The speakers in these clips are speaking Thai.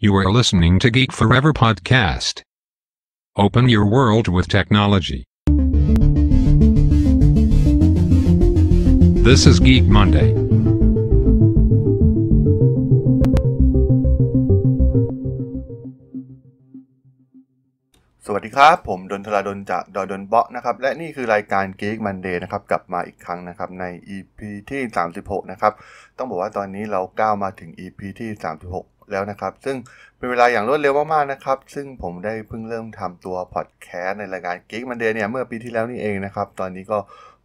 You are listening to Geek Forever Podcast. Open your world with technology. This is Geek Monday. สวัสดีครับ ผมดนทลาดนจากดอดนเบาะนะครับ และนี่คือรายการ Geek Monday นะครับกลับมาอีกครั้งนะครับใน EP ที่ 36 นะครับ ต้องบอกว่าตอนนี้เราก้าวมาถึง EP ที่ 36แล้วนะครับซึ่งเป็นเวลาอย่างรวดเร็วมากๆนะครับ ซึ่งผมได้เพิ่งเริ่มทำตัวพอดแคสต์ในรายการ Geek Monday เนี่ยเมื่อปีที่แล้วนี่เองนะครับ ตอนนี้ก็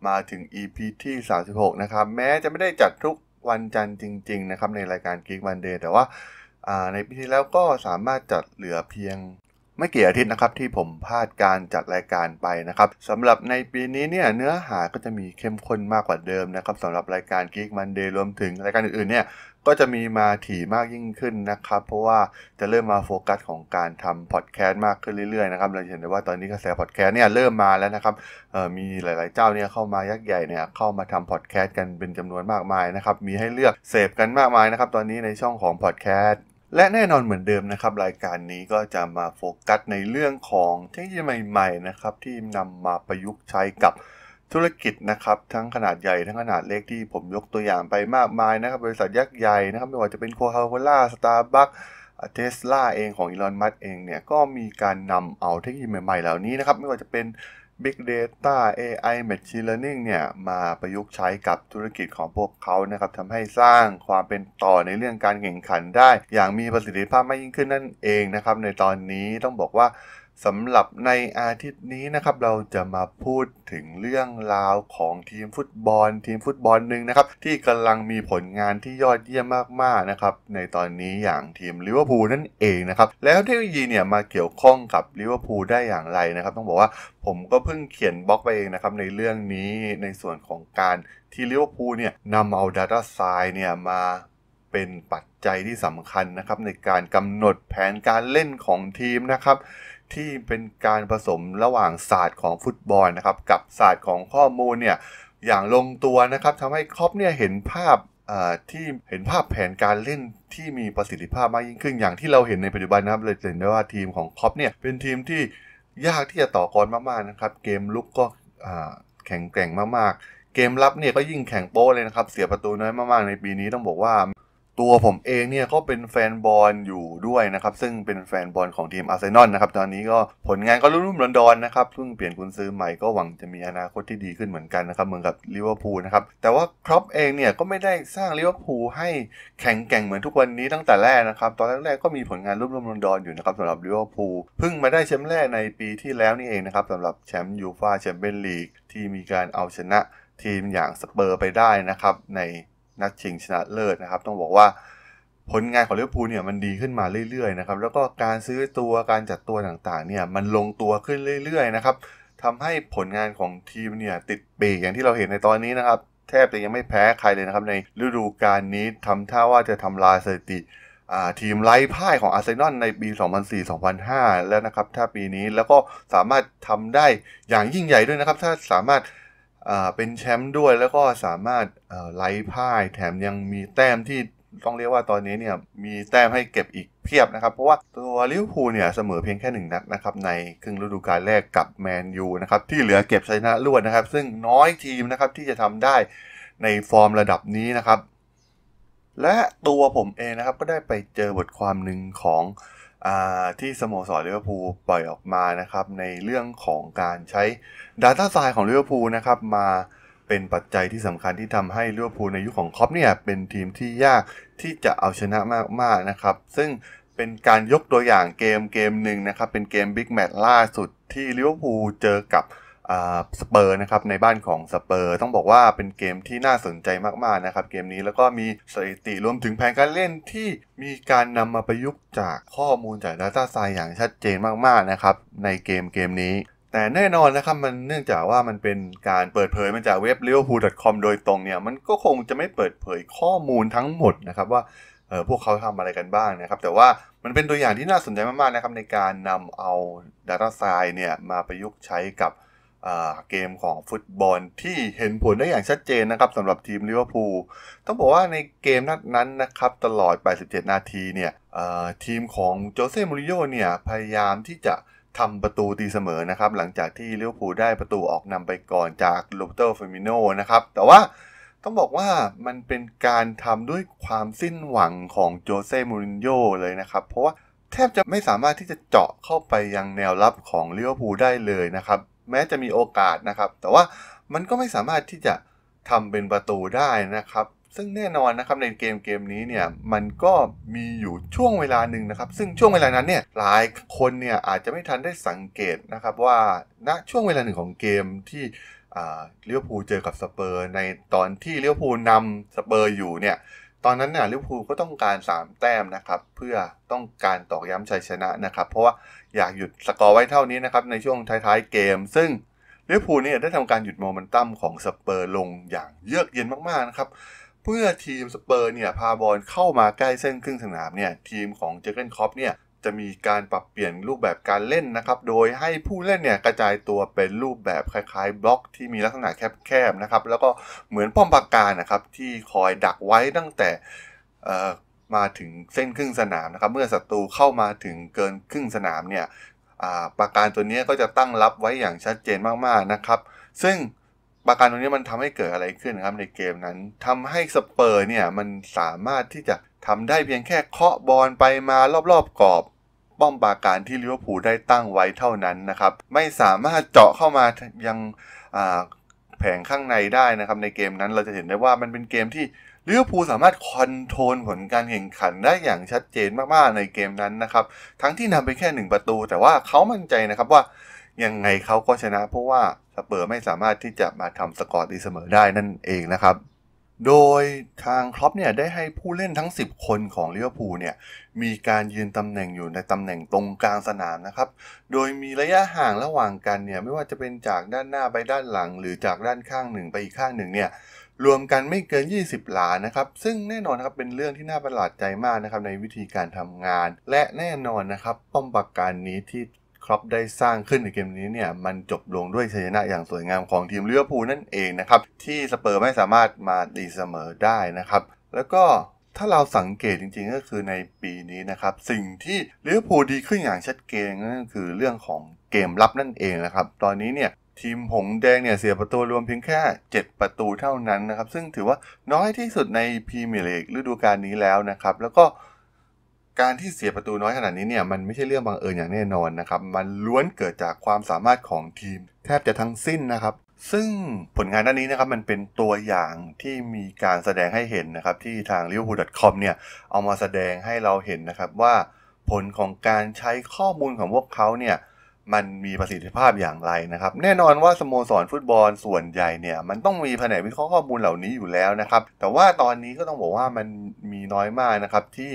มาถึง EP ที่ 36 นะครับ แม้จะไม่ได้จัดทุกวันจันทร์จริงๆนะครับในรายการ Geek Monday แต่ว่าในปีที่แล้วก็สามารถจัดเหลือเพียงไม่กี่อาทิตย์นะครับที่ผมพลาดการจัดรายการไปนะครับสำหรับในปีนี้เนี่ยเนื้อหาก็จะมีเข้มข้นมากกว่าเดิมนะครับสำหรับรายการ Geek Monday รวมถึงรายการอื่นๆเนี่ยก็จะมีมาถี่มากยิ่งขึ้นนะครับ เพราะว่าจะเริ่มมาโฟกัสของการทำพอดแคสต์มากขึ้นเรื่อยๆนะครับเราเห็นได้ว่าตอนนี้กระแสพอดแคสต์เนี่ยเริ่มมาแล้วนะครับมีหลายๆเจ้าเนี่ย เข้ามายักษ์ใหญ่เนี่ยเข้ามาทำพอดแคสต์กันเป็นจำนวนมากมายนะครับมีให้เลือกเสพกันมากมายนะครับ ตอนนี้ในช่องของพอดแคสต์และแน่นอนเหมือนเดิมนะครับ รายการนี้ก็จะมาโฟกัสในเรื่องของเทคโนโลยีใหม่ๆนะครับที่นำมาประยุกต์ใช้กับธุรกิจนะครับทั้งขนาดใหญ่ทั้งขนาดเล็กที่ผมยกตัวอย่างไปมากมายนะครับ บริษัทยักษ์ใหญ่นะครับไม่ว่าจะเป็นโคคาโคล่าสตาร์บัคเทสลาเองของอีลอนมัสเองเนี่ยก็มีการนำเอาเทคโนโลยีใหม่ๆเหล่านี้นะครับไม่ว่าจะเป็น Big Data AI Machine Learning เนี่ยมาประยุกต์ใช้กับธุรกิจของพวกเขานะครับทำให้สร้างความเป็นต่อในเรื่องการแข่งขันได้ อย่างมีประสิทธิภาพมากยิ่งขึ้นนั่นเองนะครับในตอนนี้ต้องบอกว่าสำหรับในอาทิตย์นี้นะครับ เราจะมาพูดถึงเรื่องราวของทีมฟุตบอลทีมฟุตบอลหนึ่งนะครับที่กำลังมีผลงานที่ยอดเยี่ยมมากๆนะครับในตอนนี้อย่างทีมลิเวอร์พูลนั่นเองนะครับแล้วเทคโนโลยีเนี่ยมาเกี่ยวข้องกับลิเวอร์พูลได้อย่างไรนะครับต้องบอกว่าผมก็เพิ่งเขียนบล็อกไปเองนะครับในเรื่องนี้ในส่วนของการที่ลิเวอร์พูลเนี่ยนำเอา Data s น์เนี่ยมาเป็นปัจจัยที่สำคัญนะครับในการกำหนดแผนการเล่นของทีมนะครับที่เป็นการผสมระหว่างศาสตร์ของฟุตบอลนะครับกับศาสตร์ของข้อมูลเนี่ยอย่างลงตัวนะครับทำให้ครอปเนี่ยเห็นภาพที่เห็นภาพแผนการเล่นที่มีประสิทธิภาพมากยิ่งขึ้น อย่างที่เราเห็นในปัจจุบันนะครับ เลยเห็นได้ว่าทีมของคอปเนี่ยเป็นทีมที่ยากที่จะต่อกรมากๆนะครับเกมลุกก็แข็งแกร่งมากๆ เกมรับเนี่ยก็ยิ่งแข็งโป้เลยนะครับเสียประตูน้อยมากๆ ในปีนี้ต้องบอกว่าตัวผมเองเนี่ย ก็เป็นแฟนบอลอยู่ด้วยนะครับ ซึ่งเป็นแฟนบอลของทีมอาร์เซนอลนะครับตอนนี้ก็ผลงานก็รุ่มๆรอนๆนะครับเพิ่งเปลี่ยนกุนซื้อใหม่ก็หวังจะมีอนาคตที่ดีขึ้นเหมือนกันนะครับเหมือนกับลิเวอร์พูลนะครับ แต่ว่าครอปเองเนี่ย ก็ไม่ได้สร้างลิเวอร์พูลให้แข็งแกร่งเหมือนทุกวันนี้ตั้งแต่แรกนะครับ ตอนแรกๆก็มีผลงานรุ่มๆรอนๆอยู่นะครับสำหรับลิเวอร์พูลเพิ่งมาได้แชมป์แรกในปีที่แล้วนี่เองนะครับสำหรับแชมป์ยูฟ่าแชมเปี้ยนลีกที่มีการเอาชนะทีมอย่างสเปอร์ไปได้นะครับในนัดชิงชนะเลิศนะครับ ต้องบอกว่าผลงานของลิเวอร์พูลเนี่ยมันดีขึ้นมาเรื่อยๆนะครับ แล้วก็การซื้อตัวการจัดตัวต่างๆเนี่ยมันลงตัวขึ้นเรื่อยๆนะครับทำให้ผลงานของทีมเนี่ยติดปีกอย่างที่เราเห็นในตอนนี้นะครับ แทบจะยังไม่แพ้ใครเลยนะครับในฤดูกาลนี้ทำท่าว่าจะทำลายสถิติทีมไร้พ่ายของอาร์เซนอลในปี 2004-2005 แล้วนะครับถ้าปีนี้แล้วก็สามารถทำได้อย่างยิ่งใหญ่ด้วยนะครับถ้าสามารถเป็นแชมป์ด้วยแล้วก็สามารถไร้พ่าย แถมยังมีแต้มที่ต้องเรียกว่าตอนนี้เนี่ยมีแต้มให้เก็บอีกเพียบนะครับ เพราะว่าตัวลิเวอร์พูลเนี่ยเสมอเพียงแค่หนึ่งนัดนะครับ ในครึ่งฤดูกาลแรกกับแมนยูนะครับที่เหลือเก็บชนะรวดนะครับ ซึ่งน้อยทีมนะครับที่จะทำได้ในฟอร์มระดับนี้นะครับ และตัวผมเองนะครับก็ได้ไปเจอบทความหนึ่งของอที่สโมสรลิเวอร์พูลปล่อยออกมานะครับ ในเรื่องของการใช้ Data s ไซ e ์ของลิเวอร์พูลนะครับมาเป็นปัจจัยที่สำคัญที่ทำให้ลิเวอร์พูลในยุคขของคอปเนี่ยเป็นทีมที่ยากที่จะเอาชนะมากๆนะครับซึ่งเป็นการยกตัวอย่างเกมเกมหนึ่งนะครับเป็นเกมบิ๊กแมตช์ล่าสุดที่ลิเวอร์พูลเจอกับสเปอร์นะครับในบ้านของสเปอร์ ต้องบอกว่าเป็นเกมที่น่าสนใจมากๆนะครับ เกมนี้แล้วก็มีสถิติรวมถึงแผนการเล่นที่มีการนำมาประยุกต์จากข้อมูลจาก Data าไซอย่างชัดเจนมากๆนะครับในเกมเกมนี้แต่แน่นอนนะครับ มันเนื่องจากว่ามันเป็นการเปิดเผยมาจากเว็บ liverpool.com โดยตรงเนี่ย มันก็คงจะไม่เปิดเผยข้อมูลทั้งหมดนะครับ ว่าออพวกเขาทำอะไรกันบ้างนะครับ แต่ว่ามันเป็นตัวอย่างที่น่าสนใจมากๆนะครับในการนำเอา Data s i ซ e เนี่ยมาประยุกต์ใช้กับเกมของฟุตบอลที่เห็นผลได้อย่างชัดเจนนะครับสำหรับทีมลิเวอร์พูลต้องบอกว่าในเกมนัดนั้นนะครับตลอด 87 นาทีเนี่ยทีมของโจเซ่ มูริโยเนี่ยพยายามที่จะเทำประตูตีเสมอนะครับ หลังจากที่เลี้ยวผูได้ประตูออกนำไปก่อนจากโรเบรตเฟมิโนนะครับแต่ว่าต้องบอกว่ามันเป็นการทำด้วยความสิ้นหวังของโจเซ่มูรินโญ่เลยนะครับ เพราะว่าแทบจะไม่สามารถที่จะเจาะเข้าไปยังแนวรับของเลี้ยวผูได้เลยนะครับ แม้จะมีโอกาสนะครับ แต่ว่ามันก็ไม่สามารถที่จะทำเป็นประตูได้นะครับซึ่งแน่นอนนะครับในเกมเกมนี้เนี่ยมันก็มีอยู่ช่วงเวลาหนึ่งนะครับซึ่งช่วงเวลานั้นเนี่ยหลายคนเนี่ยอาจจะไม่ทันได้สังเกตนะครับว่าณนะช่วงเวลาหนึ่งของเกมที่เลี้ยวภูเจอกับสเปอร์ ในตอนที่เลี้ยวภูนำสเปอร์อยู่เนี่ยตอนนั้นเนี่ยลิเวอร์พูลก็ต้องการ3แต้มนะครับเพื่อต้องการตอกย้ำชัยชนะนะครับ เพราะว่าอยากหยุดสกอร์ไว้เท่านี้นะครับในช่วงท้ายๆ เกมซึ่งลิเวอร์พูลเนี่ยได้ทำการหยุดโมเมนตัมของสเปอร์ลงอย่างเยือกเย็นมากๆนะครับเมื่อทีมสเปอร์เนี่ยพาบอลเข้ามาใกล้เส้นครึ่งสนามเนี่ยทีมของเจอร์เกนคอปเนี่ยจะมีการปรับเปลี่ยนรูปแบบการเล่นนะครับโดยให้ผู้เล่นเนี่ยกระจายตัวเป็นรูปแบบคล้ายๆบล็อกที่มีลักษณะแคบๆนะครับแล้วก็เหมือนป้อมปราการนะครับที่คอยดักไว้ตั้งแต่มาถึงเส้นครึ่งสนามนะครับเมื่อศัตรูเข้ามาถึงเกินครึ่งสนามเนี่ยปราการตัวนี้ก็จะตั้งรับไว้อย่างชัดเจนมากๆนะครับ ซึ่งปราการตรงนี้มันทำให้เกิดอะไรขึ้นครับ ในเกมนั้น ทำให้สเปอร์เนี่ยมันสามารถที่จะทำได้เพียงแค่เคาะบอลไปมารอบๆกรอบป้อมปราการที่ลิเวอร์พูลได้ตั้งไว้เท่านั้นนะครับ ไม่สามารถเจาะเข้ามายังแผงข้างในได้นะครับในเกมนั้นเราจะเห็นได้ว่ามันเป็นเกมที่ลิเวอร์พูลสามารถคอนโทรลผลการแข่งขันได้อย่างชัดเจนมากๆในเกมนั้นนะครับทั้งที่นำไปแค่1ประตู แต่ว่าเขามั่นใจนะครับว่ายังไงเขาก็ชนะเพราะว่าสเปอร์ไม่สามารถที่จะมาทำสกอร์ดีเสมอได้นั่นเองนะครับ โดยทางครอปเนี่ยได้ให้ผู้เล่นทั้ง10คนของลิเวอร์พูลเนี่ยมีการยืนตำแหน่งอยู่ในตำแหน่งตรงกลางสนามนะครับ โดยมีระยะห่างระหว่างกันเนี่ยไม่ว่าจะเป็นจากด้านหน้าไปด้านหลัง หรือจากด้านข้างหนึ่งไปอีกข้างหนึ่งเนี่ยรวมกันไม่เกิน 20หลานะครับซึ่งแน่นอนครับเป็นเรื่องที่น่าประหลาดใจมากนะครับในวิธีการทำงาน และแน่นอนนะครับป้อมปราการนี้ที่ครอปได้สร้างขึ้นในเกมนี้เนี่ยมันจบลงด้วยชัยชนะอย่างสวยงามของทีมเลี้ยวภูนั่นเองนะครับที่สเปอร์ไม่สามารถมาตีเสมอได้นะครับแล้วก็ถ้าเราสังเกตจริงๆก็คือในปีนี้นะครับ สิ่งที่เลี้ยวภูดีขึ้นอย่างชัดเจนนั่นคือเรื่องของเกมรับนั่นเองนะครับ ตอนนี้เนี่ยทีมหงแดงเนี่ยเสียประตูรวมเพียงแค่ 7 ประตูเท่านั้นนะครับซึ่งถือว่าน้อยที่สุดในพรีเมียร์ลีกฤดูกาลนี้แล้วนะครับแล้วก็การที่เสียประตูน้อยขนาดนี้เนี่ยมันไม่ใช่เรื่องบังเอิญอย่างแน่นอนนะครับมันล้วนเกิดจากความสามารถของทีมแทบจะทั้งสิ้นนะครับ ซึ่งผลงานด้านนี้นะครับ มันเป็นตัวอย่างที่มีการแสดงให้เห็นนะครับที่ทาง liverpool.com เนี่ยเอามาแสดงให้เราเห็นนะครับว่า ผลของการใช้ข้อมูลของพวกเขาเนี่ยมันมีประสิทธิภาพอย่างไรนะครับ แน่นอนว่าสโมสรฟุตบอลส่วนใหญ่เนี่ยมันต้องมีแผนวิเคราะห์ข้อมูลเหล่านี้อยู่แล้วนะครับ แต่ว่าตอนนี้ก็ต้องบอกว่ามันมีน้อยมากนะครับที่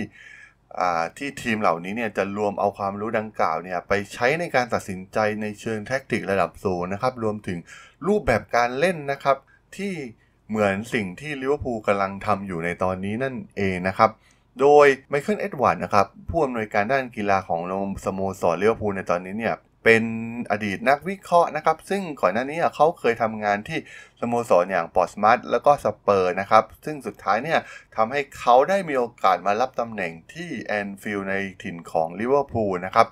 ที่ทีมเหล่านี้เนี่ยจะรวมเอาความรู้ดังกล่าวเนี่ยไปใช้ในการตัดสินใจในเชิงแท็กติกระดับสูงนะครับ รวมถึงรูปแบบการเล่นนะครับ ที่เหมือนสิ่งที่ลิเวอร์พูลกำลังทำอยู่ในตอนนี้นั่นเองนะครับ โดยไมเคิลเอ็ดวาร์ดนะครับผู้อำนวยการด้านกีฬาของโรงสโมสรเลอร์วููในตอนนี้เนี่ยเป็นอดีตนักวิเคราะห์นะครับซึ่งก่อนหน้านี้เขาเคยทำงานที่สโมสรอย่างปอร์สมาร์ทแล้วก็สเปอร์นะครับซึ่งสุดท้ายเนี่ยทำให้เขาได้มีโอกาสมารับตำแหน่งที่แอนฟิลในถิ่นของลิเวอร์พูลนะครับ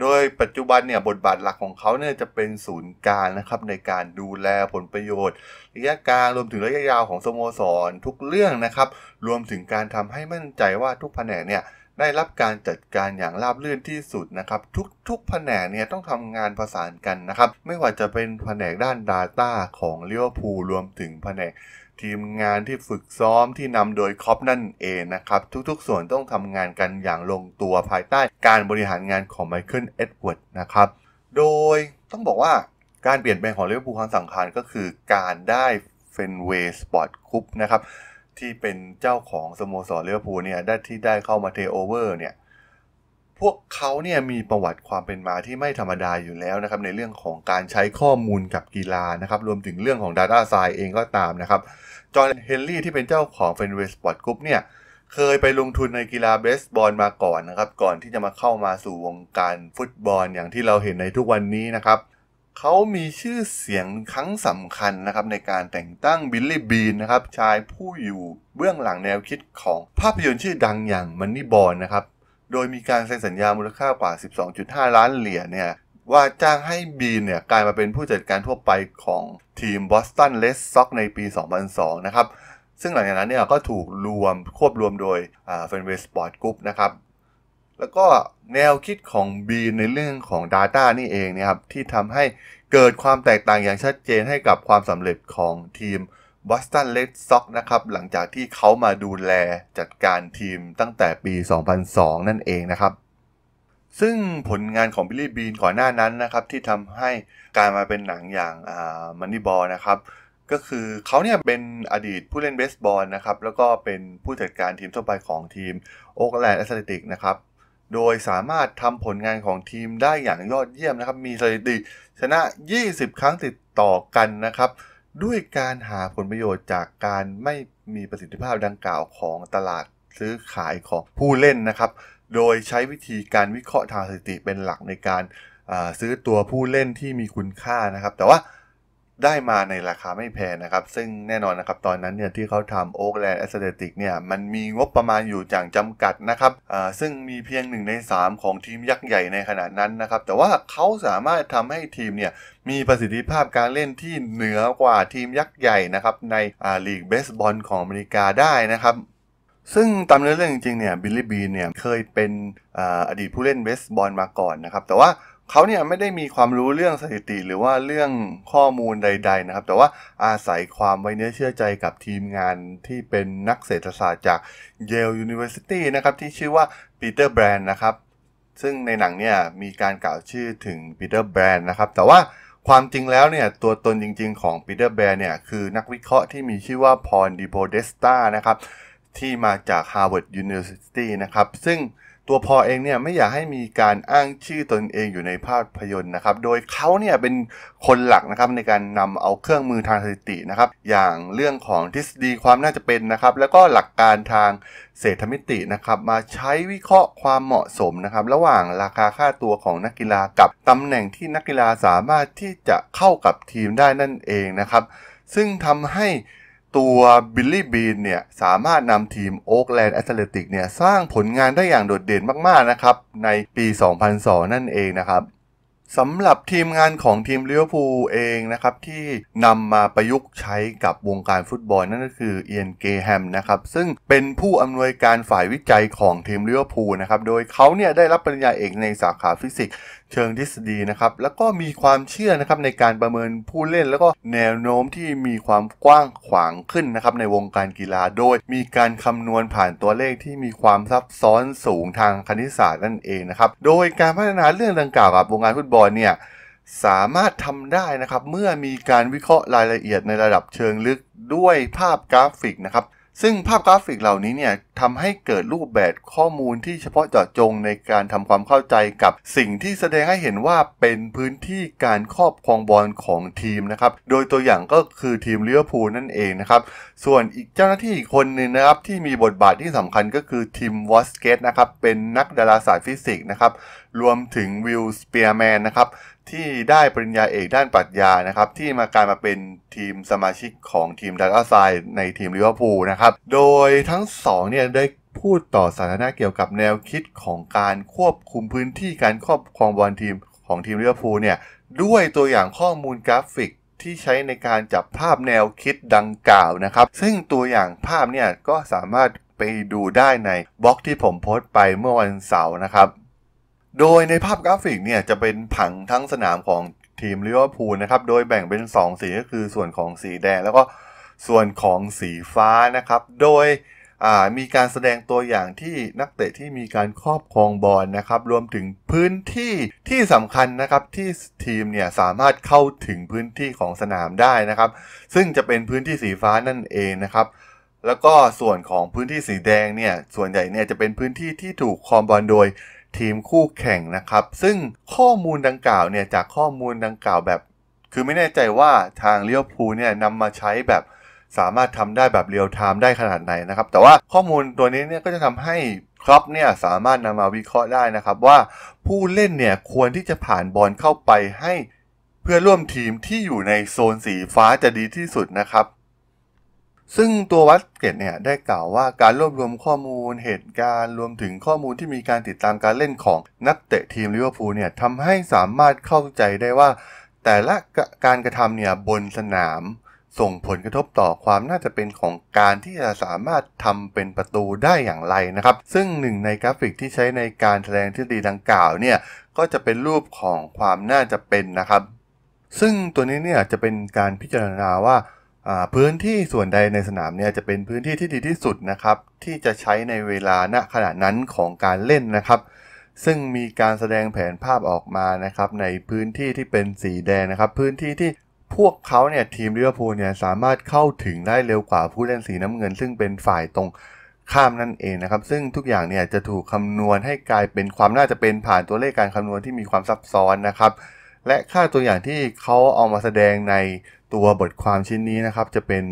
โดยปัจจุบันเนี่ยบทบาทหลักของเขาเนี่ยจะเป็นศูนย์กลางนะครับในการดูแลผลประโยชน์ระยะกลางรวมถึงระยะยาวของสโมสรทุกเรื่องนะครับรวมถึงการทำาให้มั่นใจว่าทุกแผนกเนี่ยได้รับการจัดการอย่างราบรื่นที่สุดนะครับ ทุกๆ แผนกเนี่ยต้องทำงานประสานกันนะครับไม่ว่าจะเป็นแผนกด้าน Data ของเลี้ยวภูรวมถึงแผนกทีมงานที่ฝึกซ้อมที่นำโดยคอปนั่นเองนะครับทุกๆ ส่วนต้องทำงานกันอย่างลงตัวภายใต้การบริหารงานของไมเคิลเอ็ดเวิร์ดนะครับโดยต้องบอกว่าการเปลี่ยนแปลงของลเวอร์พูลครั้งสำคัญก็คือการได้เฟนเวย์สปอร์ตคุปนะครับที่เป็นเจ้าของสโมสรเลือยวูเนี่ยได้ที่ได้เข้ามาเทโอเวอร์เนี่ย พวกเขาเนี่ยมีประวัติความเป็นมาที่ไม่ธรรมดาอยู่แล้วนะครับ ในเรื่องของการใช้ข้อมูลกับกีฬานะครับรวมถึงเรื่องของ Data s ไซเองก็ตามนะครับจอห์นเฮนรี่ที่เป็นเจ้าของเฟนเวสปอร์ตกรุ๊ปเนี่ยเคยไปลงทุนในกีฬาเบสบอลมาก่อนนะครับ ก่อนที่จะมาเข้ามาสู่วงการฟุตบอลอย่างที่เราเห็นในทุกวันนี้นะครับเขามีชื่อเสียงครั้งสำคัญนะครับในการแต่งตั้งบิลลี่บีนนะครับชายผู้อยู่เบื้องหลังแนวคิดของภาพยนตร์ชื่อดังอย่างมันนี่บอลนะครับโดยมีการเซ็นสัญญามูลค่ากว่า 12.5 ล้านเหรียญเนี่ย ว่าจ้างให้บีนเนี่ยกลายมาเป็นผู้จัดการทั่วไปของทีมบอสตันเลสซ็อกในปี 2002นะครับซึ่งหลังจากนั้นเนี่ยก็ถูกรวมควบรวมโดยเฟนเวสปอร์ตกรุ๊ปนะครับแล้วก็แนวคิดของบี ในเรื่องของ Data นี่เองนะครับที่ทำให้เกิดความแตกต่างอย่างชัดเจนให้กับความสำเร็จของทีม Boston Red Sox นะครับหลังจากที่เขามาดูแลจัดการทีมตั้งแต่ปี 2002 นั่นเองนะครับ ซึ่งผลงานของบิลลี่บีนก่อนหน้านั้นนะครับที่ทำให้การมาเป็นหนังอย่างมันนี่บอลนะครับก็คือเขาเนี่ยเป็นอดีตผู้เล่นเบสบอลนะครับแล้วก็เป็นผู้จัดการทีมทั่วไปของทีมโอเกแลนด์แอสเลติกนะครับโดยสามารถทำผลงานของทีมได้อย่างยอดเยี่ยมนะครับ มีสถิติ ชนะ 20 ครั้งติดต่อกันนะครับ ด้วยการหาผลประโยชน์จากการไม่มีประสิทธิภาพดังกล่าวของตลาดซื้อขายของผู้เล่นนะครับ โดยใช้วิธีการวิเคราะห์ทางสถิติเป็นหลักในการซื้อตัวผู้เล่นที่มีคุณค่านะครับ แต่ว่าได้มาในราคาไม่แพงนะครับ ซึ่งแน่นอนนะครับตอนนั้นเนี่ยที่เขาทำโอ๊กแลนด์แอสเตติกเนี่ยมันมีงบประมาณอยู่อย่างจำกัดนะครับซึ่งมีเพียงหนึ่งใน3ของทีมยักษ์ใหญ่ในขณะนั้นนะครับแต่ว่าเขาสามารถทำให้ทีมเนี่ยมีประสิทธิภาพการเล่นที่เหนือกว่าทีมยักษ์ใหญ่นะครับในลีกเบสบอลของอเมริกาได้นะครับซึ่งตามเนื้อเรื่องจริงๆเนี่ยบิลลี่บีเนี่ยเคยเป็นอดีตผู้เล่นเบสบอลมาก่อนนะครับแต่ว่าเขาเนี่ยไม่ได้มีความรู้เรื่องสถิติหรือว่าเรื่องข้อมูลใดๆนะครับ แต่ว่าอาศัยความไว้เนื้อเชื่อใจกับทีมงานที่เป็นนักเศรษฐศาสตร์จาก Yale University นะครับที่ชื่อว่า Peter Brand นะครับ ซึ่งในหนังเนี่ยมีการกล่าวชื่อถึง Peter Brand นะครับ แต่ว่าความจริงแล้วเนี่ยตัวตนจริงๆของ Peter Brand เนี่ยคือนักวิเคราะห์ที่มีชื่อว่าพลดิโบเดสตานะครับที่มาจาก Harvard University นะครับซึ่งตัวพอเองเนี่ยไม่อยากให้มีการอ้างชื่อตนเองอยู่ในภาพยนตร์นะครับ โดยเขาเนี่ยเป็นคนหลักนะครับในการนำเอาเครื่องมือทางสถิตินะครับ อย่างเรื่องของทฤษฎีความน่าจะเป็นนะครับแล้วก็หลักการทางเศรษฐมิตินะครับมาใช้วิเคราะห์ความเหมาะสมนะครับระหว่างราคาค่าตัวของนักกีฬากับตำแหน่งที่นักกีฬาสามารถที่จะเข้ากับทีมได้นั่นเองนะครับ ซึ่งทำให้ตัวบิลลี่บีนเนี่ยสามารถนำทีมโอ๊กแลนด์แอตเลติกเนี่ยสร้างผลงานได้อย่างโดดเด่นมากๆนะครับในปี 2002 นั่นเองนะครับสำหรับทีมงานของทีมเลี้ยวภูเองนะครับที่นำมาประยุกต์ใช้กับวงการฟุตบอลนั่นก็คือเอียนเกแฮมนะครับซึ่งเป็นผู้อำนวยการฝ่ายวิจัยของทีมเลี้ยวภูนะครับโดยเขาเนี่ยได้รับปริญญาเอกในสาขาฟิสิกส์เชิงทฤษฎีนะครับแล้วก็มีความเชื่อนะครับในการประเมินผู้เล่นแล้วก็แนวโน้มที่มีความกว้างขวางขึ้นนะครับในวงการกีฬาโดยมีการคำนวณผ่านตัวเลขที่มีความซับซ้อนสูงทางคณิตศาสตร์นั่นเองนะครับโดยการพัฒนาเรื่องดังกล่าวกับวงการฟุตบอลรเนี่ยสามารถทำได้นะครับ เมื่อมีการวิเคราะห์รายละเอียดในระดับเชิงลึกด้วยภาพกราฟิกนะครับซึ่งภาพกราฟิกเหล่านี้เนี่ยทำให้เกิดรูปแบบข้อมูลที่เฉพาะเจาะจงในการทำความเข้าใจกับสิ่งที่แสดงให้เห็นว่าเป็นพื้นที่การครอบครองบอลของทีมนะครับ โดยตัวอย่างก็คือทีมเลี้ยวพูนั่นเองนะครับ ส่วนอีกเจ้าหน้าที่อีกคนหนึ่งนะครับที่มีบทบาทที่สำคัญก็คือทีมวอสเกตนะครับเป็นนักดาราศาสตร์ฟิสิกส์นะครับรวมถึงวิลสเปียร์แมนนะครับที่ได้ปริญญาเอกด้านปรัชญานะครับที่มาการมาเป็นทีมสมาชิกของทีมดัลลาไซในทีมลิเวอร์พูลนะครับ โดยทั้งสองเนี่ยได้พูดต่อสาธารณะเกี่ยวกับแนวคิดของการควบคุมพื้นที่การครอบครองบอลทีมของทีมลิเวอร์พูลเนี่ยด้วยตัวอย่างข้อมูลกราฟิกที่ใช้ในการจับภาพแนวคิดดังกล่าวนะครับ ซึ่งตัวอย่างภาพเนี่ย ก็สามารถไปดูได้ในบล็อกที่ผมโพสต์ไปเมื่อวันเสาร์นะครับโดยในภาพกราฟิกเนี่ยจะเป็นผังทั้งสนามของทีมลิเวอร์พูลนะครับ โดยแบ่งเป็น 2 สีก็คือส่วนของสีแดง แล้วก็ส่วนของสีฟ้านะครับ โดยมีการแสดงตัวอย่างที่นักเตะที่มีการครอบครองบอลนะครับรวมถึงพื้นที่ที่สำคัญนะครับที่ทีมเนี่ยสามารถเข้าถึงพื้นที่ของสนามได้นะครับ ซึ่งจะเป็นพื้นที่สีฟ้านั่นเองนะครับ แล้วก็ส่วนของพื้นที่สีแดงเนี่ยส่วนใหญ่เนี่ยจะเป็นพื้นที่ที่ถูกคอมบอลโดยทีมคู่แข่งนะครับ ซึ่งข้อมูลดังกล่าวเนี่ยจากข้อมูลดังกล่าวแบบคือไม่แน่ใจว่าทางเลี้ยวพูเนี่ยนำมาใช้แบบสามารถทำได้แบบเรียลไทม์ได้ขนาดไหนนะครับ แต่ว่าข้อมูลตัวนี้เนี่ยก็จะทำให้ครอปเนี่ยสามารถนำมาวิเคราะห์ได้นะครับว่าผู้เล่นเนี่ยควรที่จะผ่านบอลเข้าไปให้ เพื่อร่วมทีมที่อยู่ในโซนสีฟ้าจะดีที่สุดนะครับซึ่งตัววัดเกตเนี่ยได้กล่าวว่าการรวบรวมข้อมูล เหตุการณ์รวมถึงข้อมูลที่มีการติดตามการเล่นของนักเตะทีมลิเวอร์พูลเนี่ยทำให้สามารถเข้าใจได้ว่า แต่ละการกระทำเนี่ยบนสนาม ส่งผลกระทบต่อความน่าจะเป็นของการที่จะสามารถทำเป็นประตูได้อย่างไรนะครับ ซึ่งหนึ่งในกราฟิกที่ใช้ในการแสดงทฤษฎีดังกล่าวเนี่ยก็จะเป็นรูปของความน่าจะเป็นนะครับ ซึ่งตัวนี้เนี่ยจะเป็นการพิจารณาว่าพื้นที่ส่วนใดในสนามเนี่ยจะเป็นพื้นที่ที่ดีที่สุดนะครับ ที่จะใช้ในเวลาณขณะนั้นของการเล่นนะครับ ซึ่งมีการแสดงแผนภาพออกมานะครับ ในพื้นที่ที่เป็นสีแดงนะครับ พื้นที่ที่พวกเขาเนี่ยทีมลิเวอร์พูลเนี่ยสามารถเข้าถึงได้เร็วกว่าผู้เล่นสีน้ำเงินซึ่งเป็นฝ่ายตรงข้ามนั่นเองนะครับ ซึ่งทุกอย่างเนี่ยจะถูกคำนวณให้กลายเป็นความน่าจะเป็นผ่านตัวเลขการคำนวณที่มีความซับซ้อนนะครับ และค่าตัวอย่างที่เขาเอามาแสดงในตัวบทความชิ้นนี้นะครับจะเป็น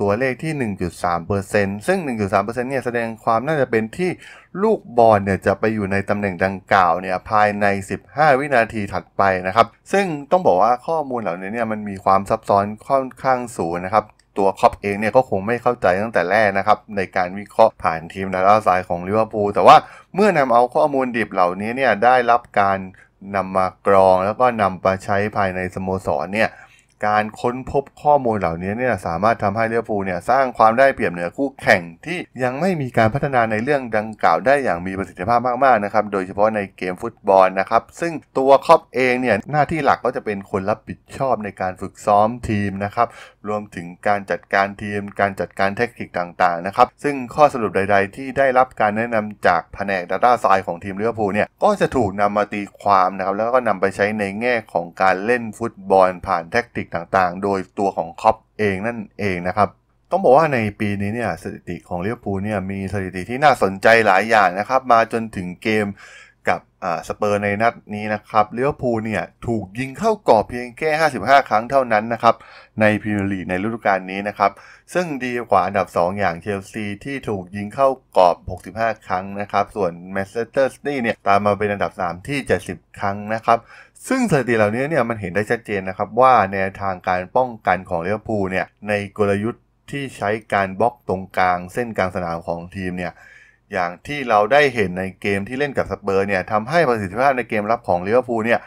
ตัวเลขที่ 1.3%ซึ่ง 1.3%เนี่ยแสดงความน่าจะเป็นที่ลูกบอลเนี่ยจะไปอยู่ในตำแหน่งดังกล่าวเนี่ยภายใน 15 วินาทีถัดไปนะครับ ซึ่งต้องบอกว่าข้อมูลเหล่านี้เนี่ยมันมีความซับซ้อนค่อนข้างสูงนะครับตัวคอปเองเนี่ยก็คงไม่เข้าใจตั้งแต่แรกนะครับในการวิเคราะห์ผ่านทีมดาราสายของลิเวอร์พูลแต่ว่าเมื่อนำเอาข้อมูลดิบเหล่านี้เนี่ยได้รับการนำมากรองแล้วก็นำไปใช้ภายในสโมสรเนี่ยการค้นพบข้อมูลเหล่านี้เนี่ยสามารถทำให้เลี้ยวภูเนี่ยสร้างความได้เปรียบเหนือคู่แข่งที่ยังไม่มีการพัฒนาในเรื่องดังกล่าวได้อย่างมีประสิทธิภาพมากๆนะครับ โดยเฉพาะในเกมฟุตบอลนะครับซึ่งตัวครอบเองเนี่ยหน้าที่หลักก็จะเป็นคนรับผิดชอบในการฝึกซ้อมทีมนะครับรวมถึงการจัดการทีม การจัดการเทคนิคต่างๆนะครับซึ่งข้อสรุปใดๆที่ได้รับการแนะนำจากแผนก Data ไซด์ของทีมเลี้ยวภูเนี่ยก็จะถูกนำมาตีความนะครับแล้วก็นำไปใช้ในแง่ของการเล่นฟุตบอลผ่านเทคนิคต่างๆ โดยตัวของคอปเองนั่นเองนะครับ ต้องบอกว่าในปีนี้เนี่ย สถิติของเลี้ยวภูเนี่ยมีสถิติที่น่าสนใจหลายอย่างนะครับมาจนถึงเกมกับสเปอร์ในนัดนี้นะครับเลี้ยวพูเนี่ยถูกยิงเข้ากรอบเพียงแค่ 55 ครั้งเท่านั้นนะครับในพรีเมียร์ลีกในฤดูกาลนี้นะครับซึ่งดีกว่าอันดับ 2 อย่างเชลซีที่ถูกยิงเข้ากรอบ 65 ครั้งนะครับส่วนแมนเชสเตอร์ซิตี้เนี่ยตามมาเป็นอันดับ3ที่ 70 ครั้งนะครับซึ่งสถิติเหล่านี้เนี่ยมันเห็นได้ชัดเจนนะครับว่าแนวทางการป้องกันของเลี้ยวพูเนี่ยในกลยุทธ์ที่ใช้การบล็อกตรงกลางเส้นกลางสนามของทีมเนี่ยอย่างที่เราได้เห็นในเกมที่เล่นกับสเปอร์เนี่ยทำให้ประสิทธิภาพในเกมรับของลิเวอร์พูลเนี่ย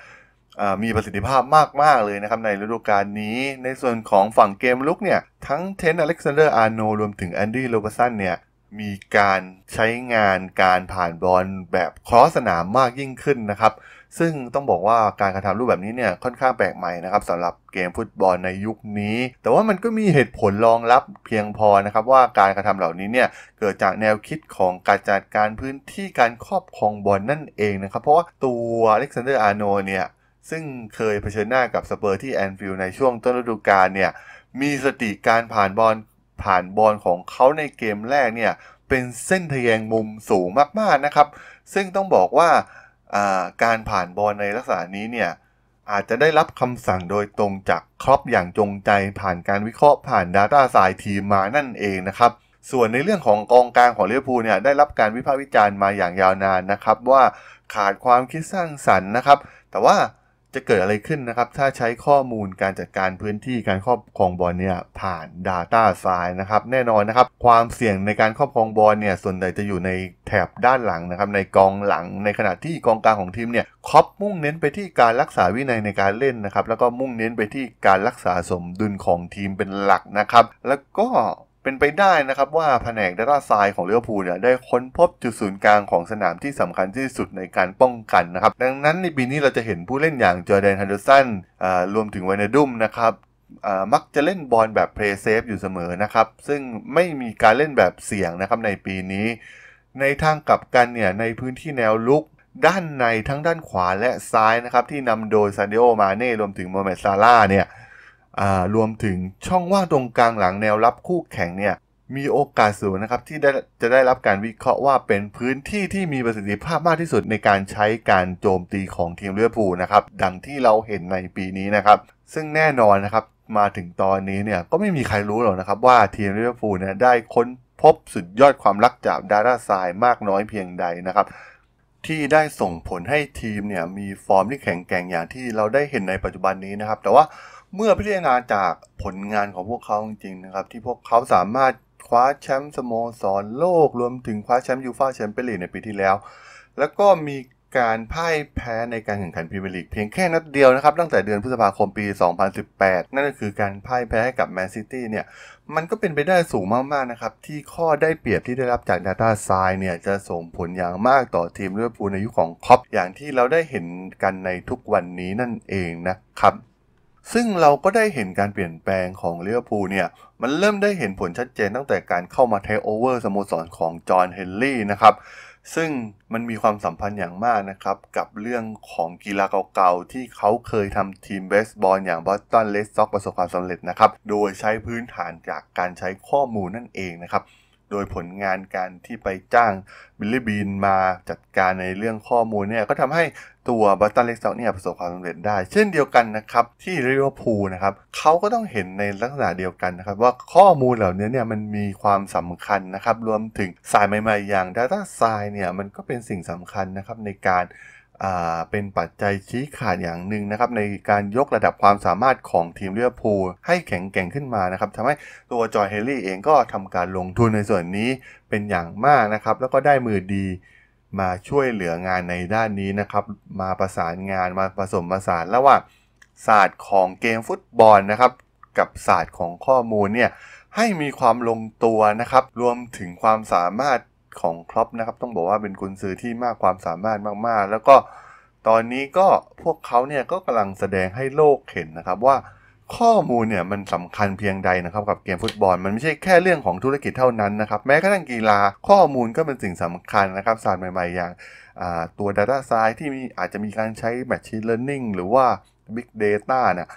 มีประสิทธิภาพมาก ๆ เลยนะครับ ในฤดูกาลนี้ ในส่วนของฝั่งเกมลุกเนี่ยทั้งเทนอเล็กซานเดอร์อาร์โนรวมถึงแอนดี้โรเบสันเนี่ยมีการใช้งานการผ่านบอลแบบครอสสนามมากยิ่งขึ้นนะครับซึ่งต้องบอกว่าการกระทำรูปแบบนี้เนี่ยค่อนข้างแปลกใหม่นะครับสำหรับเกมฟุตบอลในยุคนี้ แต่ว่ามันก็มีเหตุผลรองรับเพียงพอนะครับว่าการกระทำเหล่านี้เนี่ย เกิดจากแนวคิดของการจัดการพื้นที่การครอบครองบอลนนั่นเองนะครับเพราะว่าตัวอเล็กซานเดอร์อาร์โนเนี่ยซึ่งเคยเผชิญหน้ากับสเปอร์ที่แอนฟิลด์ในช่วงต้นฤดูกาลเนี่ยมีสติการผ่านบอลผ่านบอลของเขาในเกมแรกเนี่ยเป็นเส้นทะแยงมุมสูงมากๆนะครับซึ่งต้องบอกว่าการผ่านบอลในลักษณะนี้เนี่ย อาจจะได้รับคำสั่งโดยตรงจากครอปอย่างจงใจผ่านการวิเคราะห์ผ่าน Data สายทีมมานั่นเองนะครับ ส่วนในเรื่องของกองกลางของลิเอร์พูเนี่ยได้รับการวิพากษ์วิจารณ์มาอย่างยาวนานนะครับ ว่าขาดความคิดสร้างสรรค์นะครับ แต่ว่าจะเกิดอะไรขึ้นนะครับ ถ้าใช้ข้อมูลการจัดการพื้นที่การครอบครองบอลเนี่ยผ่าน Data าฟายนะครับแน่นอนนะครับ ความเสี่ยงในการครอบครองบอลเนี่ยส่วนใหญ่จะอยู่ในแถบด้านหลังนะครับ ในกองหลังในขณะที่กองกลางของทีมเนี่ยครอบมุ่งเน้นไปที่การรักษาวินัยในการเล่นนะครับ แล้วก็มุ่งเน้นไปที่การรักษาสมดุลของทีมเป็นหลักนะครับ แล้วก็เป็นไปได้นะครับว่าแผนก Data Science ของเลี้ยวภูเนี่ยได้ค้นพบจุดศูนย์กลางของสนามที่สำคัญที่สุดในการป้องกันนะครับ ดังนั้นในปีนี้เราจะเห็นผู้เล่นอย่างจอร์แดนฮันเดอร์สันรวมถึงไวนาดุมนะครับมักจะเล่นบอลแบบเพลย์เซฟอยู่เสมอนะครับ ซึ่งไม่มีการเล่นแบบเสี่ยงนะครับในปีนี้ ในทางกลับกันเนี่ยในพื้นที่แนวลุกด้านในทั้งด้านขวาและซ้ายนะครับที่นำโดยซานเดโอมาเน่รวมถึงโมเมสซาร่าเนี่ยรวมถึงช่องว่างตรงกลางหลังแนวรับคู่แข่งเนี่ยมีโอกาสสูงนะครับที่จะได้รับการวิเคราะห์ว่าเป็นพื้นที่ที่มีประสิทธิภาพมากที่สุดในการใช้การโจมตีของทีมเรือผูนะครับดังที่เราเห็นในปีนี้นะครับซึ่งแน่นอนนะครับมาถึงตอนนี้เนี่ยก็ไม่มีใครรู้หรอกนะครับว่าทีมเรือผูเนี่ยได้ค้นพบสุดยอดความรักจากดาราายมากน้อยเพียงใดนะครับ ที่ได้ส่งผลให้ทีมเนี่ยมีฟอร์มที่แข็งแกร่งอย่างที่เราได้เห็นในปัจจุบันนี้นะครับแต่ว่าเมื่อพิจารณาจากผลงานของพวกเขาจริงๆนะครับ ที่พวกเขาสามารถคว้าแชมป์สโมสรโลกรวมถึงคว้าแชมป์ยูฟ่าแชมเปี้ยนลีกในปีที่แล้ว แล้วก็มีการพ่ายแพ้ในการแข่งขันพรีเมียร์ลีกเพียงแค่นัดเดียวนะครับ ตั้งแต่เดือนพฤษภาคมปี 2018 นั่นก็คือการพ่ายแพ้ให้กับแมนซิตี้เนี่ย มันก็เป็นไปได้สูงมากๆนะครับ ที่ข้อได้เปรียบที่ได้รับจาก Data ไซ i เนี่ยจะส่งผลอย่างมากต่อทีมลืวอดปูในยุคขของคอปอย่างที่เราได้เห็นกันในทุกวันนี้นั่นเองนะครับซึ่งเราก็ได้เห็นการเปลี่ยนแปลงของเล้ยวร์พูลเนี่ยมันเริ่มได้เห็นผลชัดเจนตั้งแต่การเข้ามาเทคโอเวอร์สโมสรของจอห์นเฮนรี่นะครับซึ่งมันมีความสัมพันธ์อย่างมากนะครับ กับเรื่องของกีฬาเก่าๆที่เขาเคยทำทีมเบสบอลอย่างบอสตันเลสซ็อกประสบความสำเร็จนะครับโดยใช้พื้นฐานจากการใช้ข้อมูลนั่นเองนะครับโดยผลงานการที่ไปจ้างบิลลี่บีนมาจัดการในเรื่องข้อมูลเนี่ยก็ทำให้ตัวบัตตันเล็กซ์เนี่ยประสบความสำเร็จได้ เช่นเดียวกันนะครับที่ลิเวอร์พูลนะครับเขาก็ต้องเห็นในลักษณะเดียวกันนะครับว่าข้อมูลเหล่านี้เนี่ยมันมีความสำคัญนะครับ รวมถึงสายใหม่ๆ อย่าง Data s c i e n เนี่ยมันก็เป็นสิ่งสำคัญนะครับในการเป็นปัจจัยชี้ขาดอย่างหนึ่งนะครับ ในการยกระดับความสามารถของทีมเลือพูให้แข็งแกร่งขึ้นมานะครับทำให้ตัวจอยเฮลี่เองก็ทำการลงทุนในส่วนนี้เป็นอย่างมากนะครับแล้วก็ได้มือดีมาช่วยเหลืองานในด้านนี้นะครับมาประสานงานมาผสมผสานระหว่างศาสตร์ของเกมฟุตบอลนะครับกับศาสตร์ของข้อมูลเนี่ยให้มีความลงตัวนะครับ รวมถึงความสามารถของครอปนะครับต้องบอกว่าเป็นกุนซือที่มากความสามารถมากๆ แล้วก็ตอนนี้ก็พวกเขาเนี่ยก็กำลังแสดงให้โลกเห็นนะครับ ว่าข้อมูลเนี่ยมันสำคัญเพียงใดนะครับกับเกมฟุตบอลมันไม่ใช่แค่เรื่องของธุรกิจเท่านั้นนะครับ แม้กระทั่งกีฬาข้อมูลก็เป็นสิ่งสำคัญนะครับศาสตร์ใหม่ๆอย่างตัว Data s ไซ e ์ที่มีอาจจะมีการใช้ Machine Learning หรือว่า Big Data เนี่ย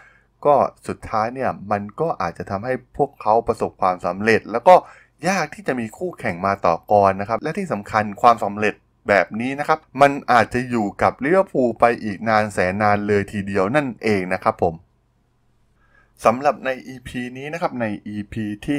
ก็สุดท้ายเนี่ยมันก็อาจจะทำให้พวกเขาประสบความสำเร็จ แล้วก็ยากที่จะมีคู่แข่งมาต่อกอนนะครับ และที่สำคัญความสำเร็จแบบนี้นะครับ มันอาจจะอยู่กับลิเวอร์พูลไปอีกนานแสนนานเลยทีเดียวนั่นเองนะครับผมสำหรับใน EP นี้นะครับใน EP ที่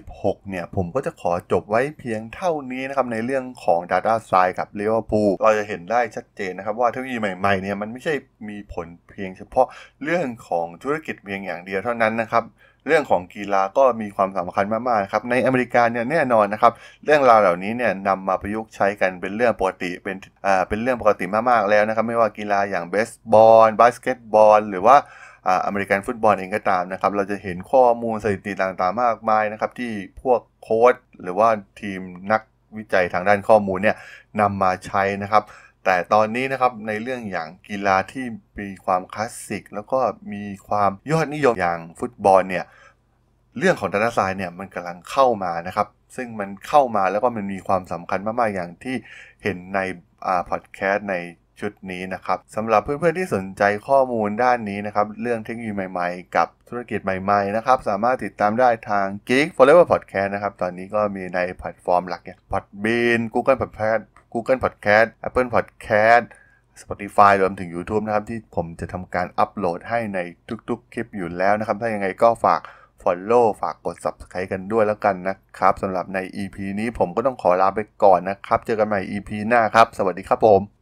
36 เนี่ยผมก็จะขอจบไว้เพียงเท่านี้นะครับในเรื่องของ Data s i e e กับ Liverpool เราจะเห็นได้ชัดเจนนะครับ ว่าเทคโนโลยีใหม่ๆเนี่ยมันไม่ใช่มีผลเพียงเฉพาะเรื่องของธุรกิจเพียงอย่างเดียวเท่านั้นนะครับเรื่องของกีฬาก็มีความสำคัญมากๆครับในอเมริกาเนี่ยแน่นอนนะครับเรื่องราวเหล่านี้เนี่ยนำมาประยุกต์ใช้กันเป็นเรื่องปกติเป็นอ่าเป็นเรื่องปกติมากๆแล้วนะครับ ไม่ว่ากีฬาอย่างเบสบอลบาสเกตบอล หรือว่าอ่าอเมริกันฟุตบอลเองก็ตามนะครับเราจะเห็นข้อมูลสถิติต่างๆมากมายนะครับที่พวกโค้ชหรือว่าทีมนักวิจัยทางด้านข้อมูลเนี่ยนำมาใช้นะครับแต่ตอนนี้นะครับในเรื่องอย่างกีฬาที่มีความคลาสสิกแล้วก็มีความยอดนิยมอย่างฟุตบอลเนี่ยเรื่องของดาา้าสตร์เนี่ยมันกำลังเข้ามานะครับซึ่งมันเข้ามาแล้วก็มันมีความสำคัญมากๆอย่างที่เห็นในพอดแคสต์ในชุดนี้นะครับสำหรับเพื่อนๆที่สนใจข้อมูลด้านนี้นะครับเรื่องเทคโนโลยีใหม่ๆ กับธุรกิจใหม่ๆนะครับสามารถติดตามได้ทาง Geek Forever Podcast นะครับตอนนี้ก็มีในแพลตฟอร์มหลักอย่าง Podbean Google Podcast Google Podcast Apple Podcast Spotify รวมถึง YouTube นะครับ ที่ผมจะทำการอัปโหลดให้ในทุกๆคลิปอยู่แล้วนะครับ ถ้ายังไงก็ฝาก Follow ฝากกด Subscribe กันด้วยแล้วกันนะครับสำหรับใน EP นี้ผมก็ต้องขอลาไปก่อนนะครับ เจอกันใหม่ EP หน้าครับ สวัสดีครับผม